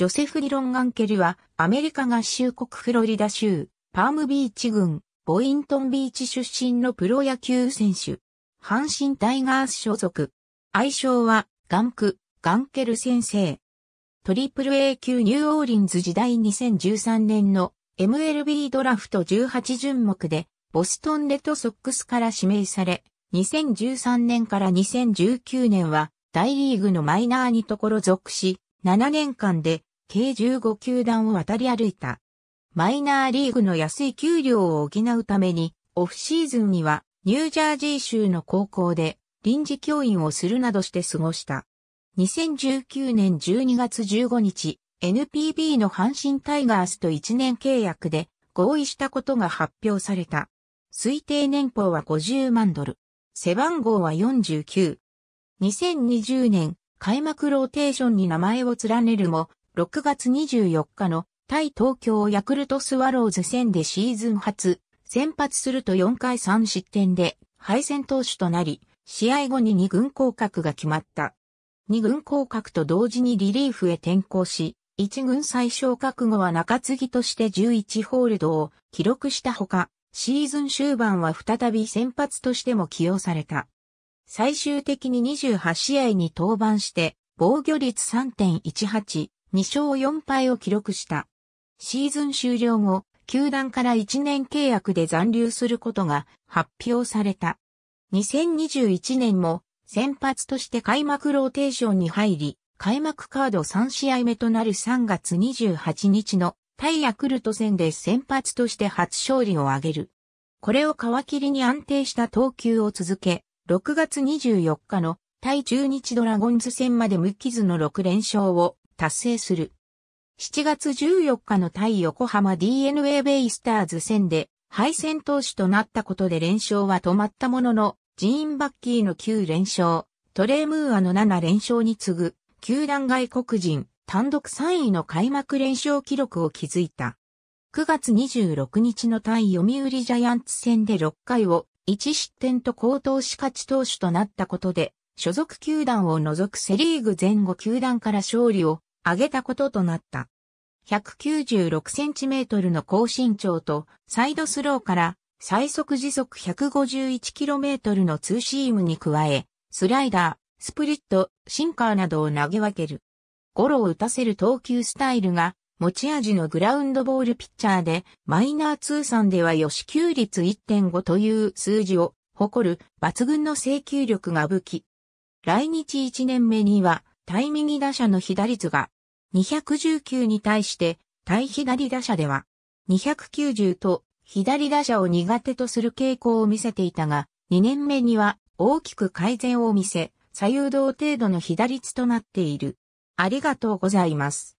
ジョセフ・ディロン・ガンケルは、アメリカ合衆国フロリダ州、パームビーチ郡、ボイントンビーチ出身のプロ野球選手。阪神タイガース所属。愛称は、ガンク、ガンケル先生。トリプル A 級ニューオーリンズ時代2013年の MLB ドラフト18順目で、ボストンレッドソックスから指名され、2013年から2019年は、大リーグのマイナーにところ属し、7年間で計15球団を渡り歩いた。マイナーリーグの安い給料を補うために、オフシーズンにはニュージャージー州の高校で臨時教員をするなどして過ごした。2019年12月15日、NPB の阪神タイガースと1年契約で合意したことが発表された。推定年俸は50万ドル。背番号は49。2020年、開幕ローテーションに名前を連ねるも、6月24日の対東京ヤクルトスワローズ戦でシーズン初、先発すると4回3失点で敗戦投手となり、試合後に2軍降格が決まった。2軍降格と同時にリリーフへ転向し、1軍最小覚悟は中継ぎとして11ホールドを記録したほか、シーズン終盤は再び先発としても起用された。最終的に28試合に登板して、防御率3.18、2勝4敗を記録した。シーズン終了後、球団から1年契約で残留することが発表された。2021年も先発として開幕ローテーションに入り、開幕カード3試合目となる3月28日の対ヤクルト戦で先発として初勝利を挙げる。これを皮切りに安定した投球を続け、6月24日の対中日ドラゴンズ戦まで無傷の6連勝を達成する。7月14日の対横浜 DNA ベイスターズ戦で敗戦投手となったことで連勝は止まったものの、ジーン・バッキーの9連勝、トレームーアの7連勝に次ぐ、球団外国人単独3位の開幕連勝記録を築いた。9月26日の対読売ジャイアンツ戦で6回を1失点と高投し勝ち投手となったことで、所属球団を除くセリーグ前後球団から勝利を上げたこととなった。196cm の高身長とサイドスローから最速時速 151km のツーシームに加え、スライダー、スプリット、シンカーなどを投げ分ける。ゴロを打たせる投球スタイルが持ち味のグラウンドボールピッチャーで、マイナー通算では予支給率1.5という数字を誇る抜群の請求力が武器。来日1年目には対右打者の被打率が219に対して対左打者では290と左打者を苦手とする傾向を見せていたが、2年目には大きく改善を見せ、左右同程度の被打率となっている。ありがとうございます。